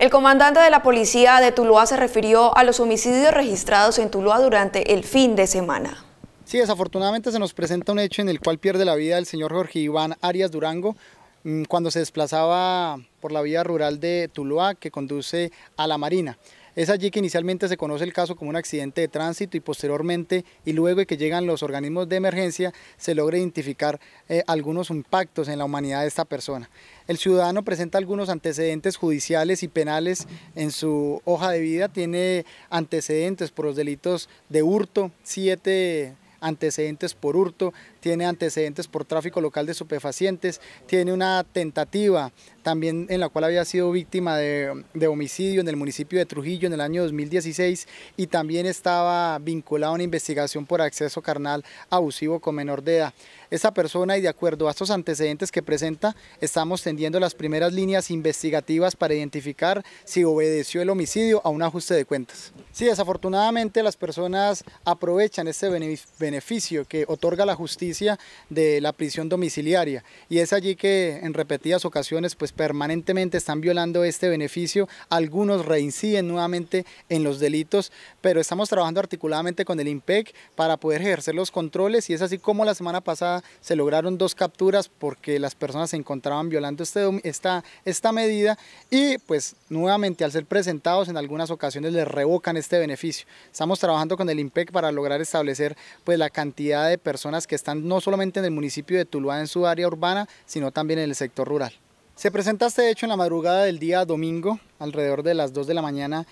El comandante de la policía de Tuluá se refirió a los homicidios registrados en Tuluá durante el fin de semana. Sí, desafortunadamente se nos presenta un hecho en el cual pierde la vida el señor Jorge Iván Arias Durango mm, cuando se desplazaba por la vía rural de Tuluá que conduce a la Marina. Es allí que inicialmente se conoce el caso como un accidente de tránsito y posteriormente y luego de que llegan los organismos de emergencia se logra identificar eh, algunos impactos en la humanidad de esta persona. El ciudadano presenta algunos antecedentes judiciales y penales en su hoja de vida, tiene antecedentes por los delitos de hurto, siete antecedentes por hurto, tiene antecedentes por tráfico local de estupefacientes, tiene una tentativa también en la cual había sido víctima de, homicidio en el municipio de Trujillo en el año 2016 y también estaba vinculado a una investigación por acceso carnal abusivo con menor de edad. Esa persona y de acuerdo a estos antecedentes que presenta, estamos tendiendo las primeras líneas investigativas para identificar si obedeció el homicidio a un ajuste de cuentas. Sí, desafortunadamente las personas aprovechan este beneficio que otorga la justicia de la prisión domiciliaria y es allí que en repetidas ocasiones pues permanentemente están violando este beneficio, algunos reinciden nuevamente en los delitos, pero estamos trabajando articuladamente con el IMPEC para poder ejercer los controles y es así como la semana pasada se lograron dos capturas porque las personas se encontraban violando este, esta, esta medida y pues nuevamente al ser presentados en algunas ocasiones les revocan este beneficio. Estamos trabajando con el IMPEC para lograr establecer pues la cantidad de personas que están no solamente en el municipio de Tuluá en su área urbana, sino también en el sector rural. Se presenta este hecho en la madrugada del día domingo, alrededor de las 2 de la mañana,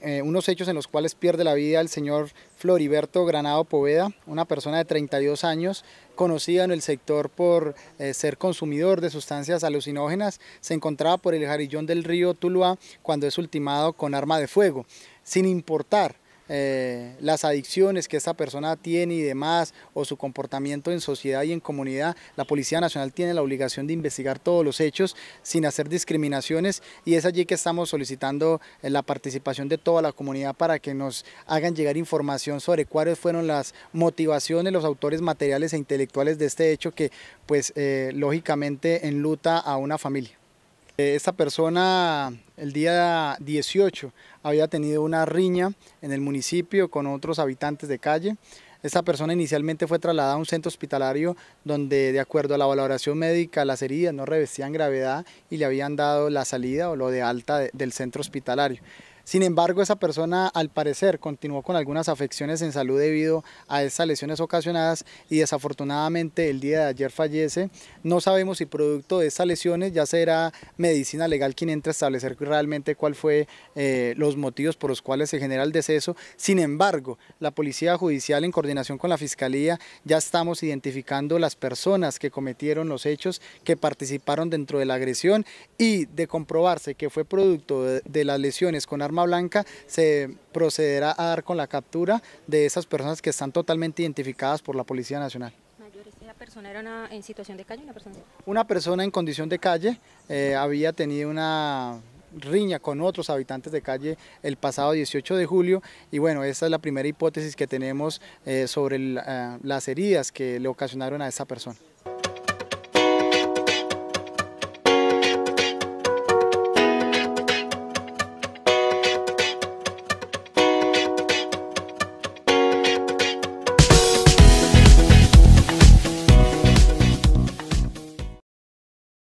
eh, unos hechos en los cuales pierde la vida el señor Floriberto Granado Poveda, una persona de 32 años, conocida en el sector por eh, ser consumidor de sustancias alucinógenas, se encontraba por el jarillón del río Tuluá cuando es ultimado con arma de fuego, sin importar eh, las adicciones que esta persona tiene y demás, o su comportamiento en sociedad y en comunidad, la Policía Nacional tiene la obligación de investigar todos los hechos sin hacer discriminaciones y es allí que estamos solicitando eh, la participación de toda la comunidad para que nos hagan llegar información sobre cuáles fueron las motivaciones, los autores materiales e intelectuales de este hecho que pues eh, lógicamente enluta a una familia. Eh, esta persona el día 18 había tenido una riña en el municipio con otros habitantes de calle. Esta persona inicialmente fue trasladada a un centro hospitalario donde de acuerdo a la valoración médica las heridas no revestían gravedad y le habían dado la salida o lo de alta del centro hospitalario. Sin embargo, esa persona al parecer continuó con algunas afecciones en salud debido a estas lesiones ocasionadas y desafortunadamente el día de ayer fallece. No sabemos si producto de estas lesiones ya será medicina legal quien entre a establecer realmente cuál fue eh, los motivos por los cuales se genera el deceso. Sin embargo, la Policía Judicial en coordinación con la Fiscalía ya estamos identificando las personas que cometieron los hechos, que participaron dentro de la agresión y de comprobarse que fue producto de las lesiones con armas blanca se procederá a dar con la captura de esas personas que están totalmente identificadas por la Policía Nacional. ¿La persona era una, en situación de calle? Una persona, en condición de calle eh, había tenido una riña con otros habitantes de calle el pasado 18 de julio y bueno, esta es la primera hipótesis que tenemos eh, sobre eh, las heridas que le ocasionaron a esa persona.